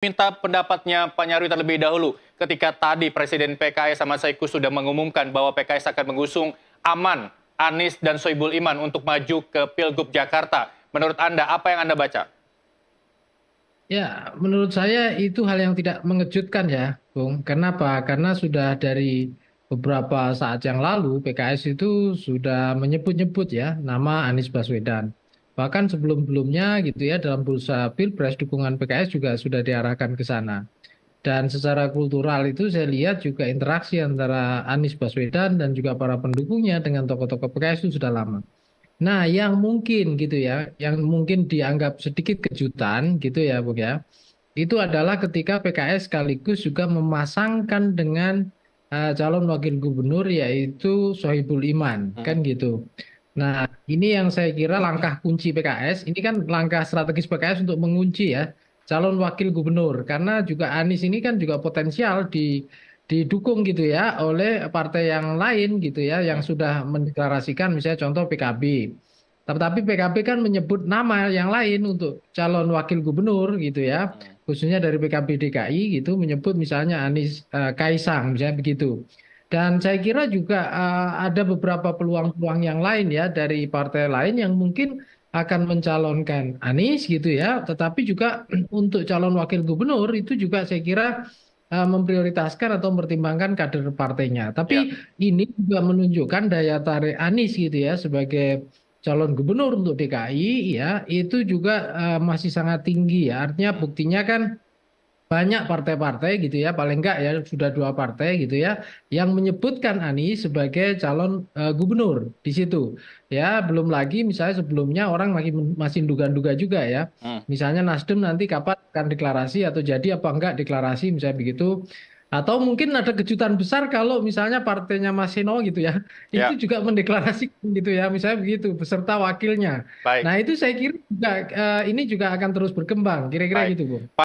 minta pendapatnya Pak Nyarwi terlebih dahulu ketika tadi Presiden PKS sama Saiku sudah mengumumkan bahwa PKS akan mengusung Aman, Anies, dan Soibul Iman untuk maju ke Pilgub Jakarta. Menurut Anda, apa yang Anda baca? Ya, menurut saya itu hal yang tidak mengejutkan ya, Bung. Kenapa? Karena sudah dari beberapa saat yang lalu PKS itu sudah menyebut-nyebut ya nama Anies Baswedan. Bahkan sebelum-sebelumnya gitu ya dalam bursa pilpres dukungan PKS juga sudah diarahkan ke sana. Dan secara kultural itu saya lihat juga interaksi antara Anies Baswedan dan juga para pendukungnya dengan tokoh-tokoh PKS itu sudah lama. Nah, yang mungkin gitu ya, yang mungkin dianggap sedikit kejutan gitu ya, Bu ya. Itu adalah ketika PKS sekaligus juga memasangkan dengan uh, calon wakil gubernur yaitu Sohibul Iman, hmm. kan gitu. Nah, ini yang saya kira langkah kunci PKS. Ini kan langkah strategis PKS untuk mengunci ya calon wakil gubernur. Karena juga Anies ini kan juga potensial di didukung gitu ya oleh partai yang lain gitu ya yang sudah mendeklarasikan misalnya contoh PKB. Tetapi PKB kan menyebut nama yang lain untuk calon wakil gubernur gitu ya, hmm. khususnya dari PKB DKI gitu menyebut misalnya Anies uh, Kaisang misalnya begitu. Dan saya kira juga uh, ada beberapa peluang-peluang yang lain ya dari partai lain yang mungkin akan mencalonkan Anies gitu ya. Tetapi juga untuk calon wakil gubernur itu juga saya kira uh, memprioritaskan atau mempertimbangkan kader partainya. Tapi ya. ini juga menunjukkan daya tarik Anies gitu ya sebagai calon gubernur untuk DKI ya itu juga uh, masih sangat tinggi ya. Artinya buktinya kan banyak partai-partai gitu ya, paling enggak ya sudah dua partai gitu ya, yang menyebutkan Anies sebagai calon uh, gubernur di situ. Ya, belum lagi misalnya sebelumnya orang masih masih duga-duga juga ya. Hmm. Misalnya Nasdem nanti kapan akan deklarasi atau jadi apa enggak deklarasi misalnya begitu. Atau mungkin ada kejutan besar kalau misalnya partainya Mas Sino gitu ya, ya. itu juga mendeklarasikan gitu ya, misalnya begitu, beserta wakilnya. Baik. Nah itu saya kira juga, uh, ini juga akan terus berkembang, kira-kira gitu Bu.